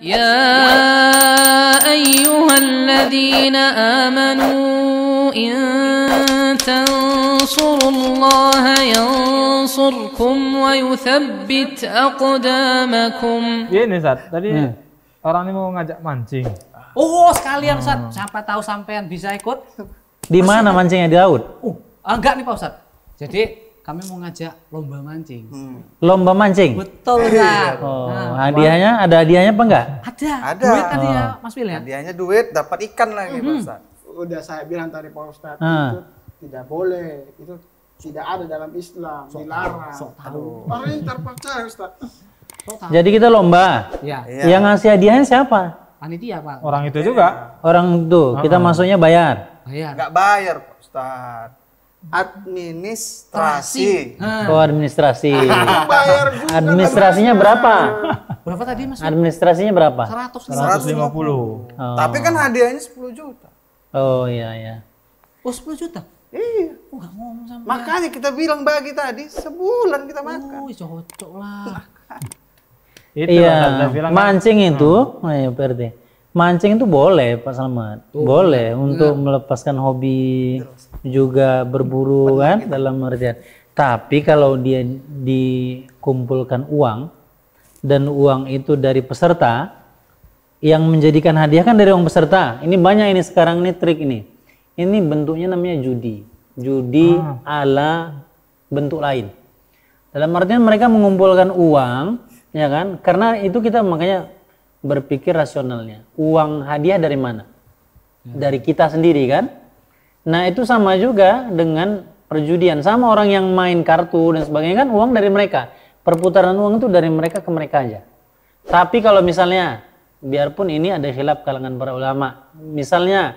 يا أيها الذين آمنوا إن تنصروا الله ينصركم ويثبت أقدامكم iya Ini Zat, tadi hmm. orang ini mau ngajak mancing. Oh, sekalian hmm. Ustaz, siapa tahu sampean bisa ikut. Di mana mancingnya di laut? Uh, enggak nih Pak Ustaz. Jadi kami mau ngajak lomba mancing. Hmm. Lomba mancing? Betul, iya, Kak. Iya. Nah. Oh, nah, hadiahnya ada hadiahnya apa enggak? Ada. Ada. Duit tadi ya, oh. ya, Mas Wil ya? Hadiahnya duit, dapat ikan lagi, mm -hmm. Pak Udah saya bilang tadi Pak Ustadz, hmm. itu tidak boleh. Itu tidak ada dalam Islam, so, dilarang. So, Orang yang terpercaya, Ustadz. So, Jadi kita lomba. Ya. ya. Yang ngasih hadiahnya siapa? Panitia, Pak. Orang itu juga. Orang itu, kita uh ah. -huh. masuknya bayar. Bayar. Enggak bayar, Pak Ustadz administrasi. Oh, administrasi. Kan, Administrasinya berapa? Berapa tadi Mas? Administrasinya berapa? 150. 150. Oh. Tapi kan hadiahnya 10 juta. Oh iya iya. Oh 10 juta? Iya. Oh, gak ngomong sama Makanya kita bilang bagi tadi, sebulan kita makan. Oh, iya, cocok lah. Iya. itu iya. mancing itu, hmm. Oh, ayo iya, berarti. Mancing itu boleh Pak Salman, oh, boleh enggak. untuk melepaskan hobi Terus. juga berburu Pernah kan kita. dalam artian. Tapi kalau dia dikumpulkan uang dan uang itu dari peserta yang menjadikan hadiah kan dari uang peserta. Ini banyak ini sekarang ini trik ini. Ini bentuknya namanya judi. Judi ah. ala bentuk lain. Dalam artian mereka mengumpulkan uang ya kan? Karena itu kita makanya berpikir rasionalnya. Uang hadiah dari mana? Hmm. Dari kita sendiri kan? Nah itu sama juga dengan perjudian. Sama orang yang main kartu dan sebagainya kan uang dari mereka. Perputaran uang itu dari mereka ke mereka aja. Tapi kalau misalnya, biarpun ini ada hilap kalangan para ulama. Misalnya,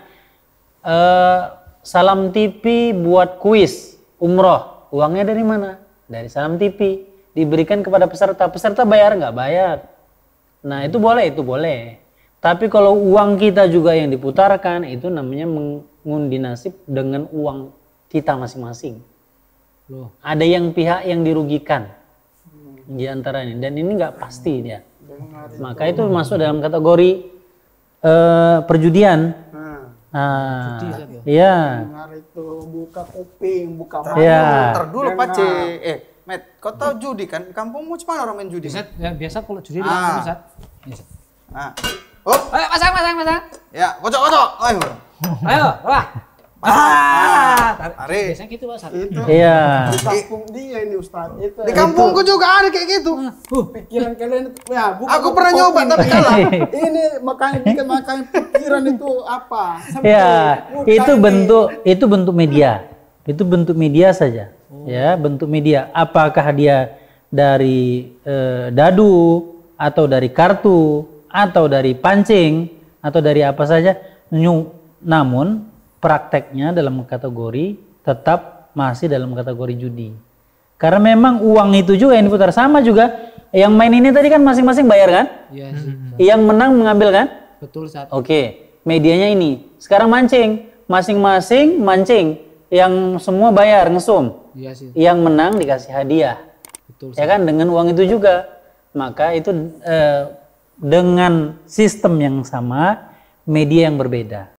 eh, Salam TV buat kuis umroh. Uangnya dari mana? Dari Salam TV. Diberikan kepada peserta. Peserta bayar nggak? Bayar Nah, itu boleh, itu boleh. Tapi kalau uang kita juga yang diputarkan, itu namanya mengundi nasib dengan uang kita masing-masing. Loh. Ada yang pihak yang dirugikan hmm. di antara ini, dan ini nggak pasti dia. Maka itu masuk dalam kategori uh, perjudian. Hmm. Nah, iya. Nah, itu buka kuping, buka mata, ya. dulu C. Eh, Met, kau tahu hmm. judi kan? Kampungmu cuma orang main judi. Biasa, ya, biasa kalau judi ah. di kampung, Set. Biasa. Nah. Oh. Ayo, pasang, pasang, pasang. Ya, kocok, kocok. Ayo. Ayo, wah. Ah. ah, tarik. Biasanya gitu, Pak. Itu. Iya. Di kampung dia ini, Ustaz. Itu. Di kampungku juga ada kayak gitu. Uh. Pikiran kalian ya, bukan Aku pernah nyoba tapi kalah. ini makanya bikin makanya pikiran itu apa? Iya. Itu bentuk itu bentuk media. Itu bentuk media saja. Oh. Ya, bentuk media. Apakah dia dari e, dadu atau dari kartu atau dari pancing atau dari apa saja. New. Namun prakteknya dalam kategori tetap masih dalam kategori judi. Karena memang uang itu juga yang diputar sama juga yang main ini tadi kan masing-masing bayar kan? Iya. Yes. Hmm. Yang menang mengambil kan? Betul satu. Oke, okay. medianya ini. Sekarang mancing, masing-masing mancing yang semua bayar ngesum. Iya sih. Yang menang dikasih hadiah. Betul. Ya kan dengan uang itu juga. Maka itu eh, dengan sistem yang sama, media yang berbeda.